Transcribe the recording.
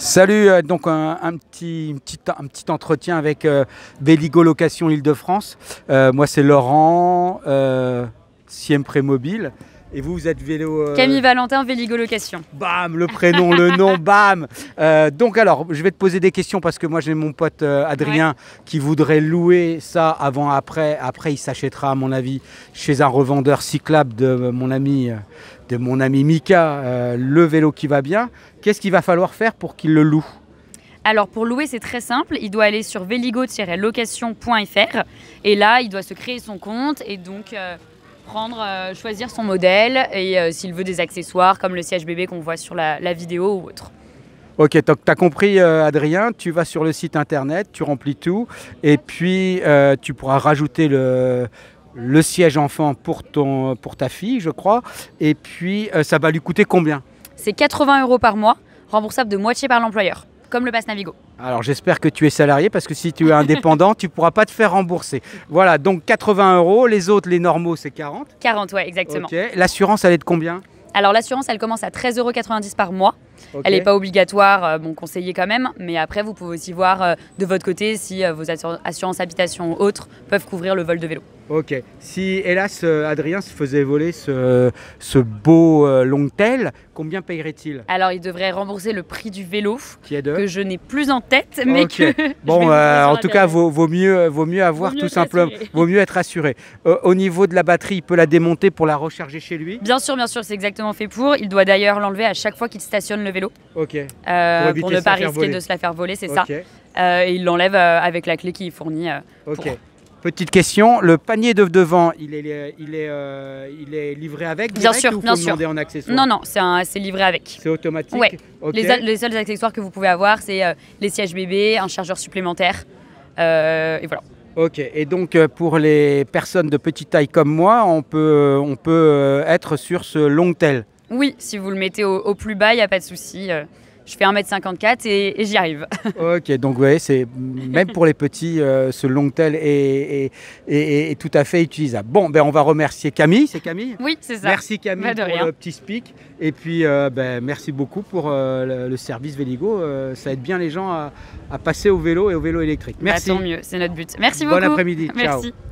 Salut, euh, donc un, petit, entretien avec euh, Véligo Location Île-de-France. Euh, moi c'est Laurent, euh, SIEM Prémobile. Et vous, vous êtes vélo. Euh, Camille Valentin, Véligo Location. Bam, le prénom, le nom, bam. Euh, donc, alors, je vais te poser des questions parce que moi, j'ai mon pote euh, Adrien qui voudrait louer ça avant, après. Après, il s'achètera, à mon avis, chez un revendeur cyclable de mon ami, de mon ami Mika, le vélo qui va bien. Qu'est-ce qu'il va falloir faire pour qu'il le loue alors pour louer, c'est très simple. Il doit aller sur veligo locationfr et là, il doit se créer son compte et donc prendre, euh, choisir son modèle et euh, s'il veut des accessoires comme le siège bébé qu'on voit sur la, vidéo ou autre. Ok, tu as compris euh, Adrien, tu vas sur le site internet, tu remplis tout et puis tu pourras rajouter le, le siège enfant pour, ton, pour ta fille, je crois. Et puis ça va lui coûter combien C'est 80 euros par mois, remboursable de moitié par l'employeur comme le pass Navigo. Alors j'espère que tu es salarié parce que si tu es indépendant, tu ne pourras pas te faire rembourser. Voilà, donc 80 euros, les autres, les normaux, c'est 40 40, ouais, exactement. L'assurance, elle est de combien alors l'assurance, elle commence à 13,90 euros par mois. Elle n'est pas obligatoire, euh, bon quand même, mais après vous pouvez aussi voir euh, de votre côté si euh, vos assurances habitation ou autres peuvent couvrir le vol de vélo. Ok. Si, hélas, euh, Adrien se faisait voler ce, beau euh, longtail, combien paierait-il Alors, il devrait rembourser le prix du vélo, que je n'ai plus en tête, mais que... Bon, euh, en tout cas, vaut, vaut, mieux, vaut mieux avoir tout simplement... Vaut mieux être assuré. au niveau de la batterie, il peut la démonter pour la recharger chez lui Bien sûr, bien sûr, c'est exactement fait pour. Il doit d'ailleurs l'enlever à chaque fois qu'il stationne le vélo. Ok. pour, pour ne pas risquer de se la faire voler, c'est ça. et il l'enlève avec la clé qui fournit. ok. Petite question, le panier de devant, il est, euh, livré avec Bien sûr, bien sûr. en accessoire Non, non, c'est livré avec. C'est automatique Oui, les, seuls accessoires que vous pouvez avoir, c'est euh, les sièges bébés, un chargeur supplémentaire, euh, et voilà. Ok, et donc pour les personnes de petite taille comme moi, on peut, on peut être sur ce long tel Oui, si vous le mettez au, plus bas, il n'y a pas de souci je fais 1m54 et, j'y arrive. ok, donc vous voyez, c'est même pour les petits, euh, ce long tel est, est, tout à fait utilisable. Bon, ben on va remercier Camille, c'est Camille Oui, c'est ça. Merci Camille pour le petit speak. Et puis, euh, ben, merci beaucoup pour euh, le, service Véligo. ça aide bien les gens à, passer au vélo et au vélo électrique. Bah, merci. mieux, c'est notre but. Merci beaucoup. Bon après-midi. Merci. Ciao.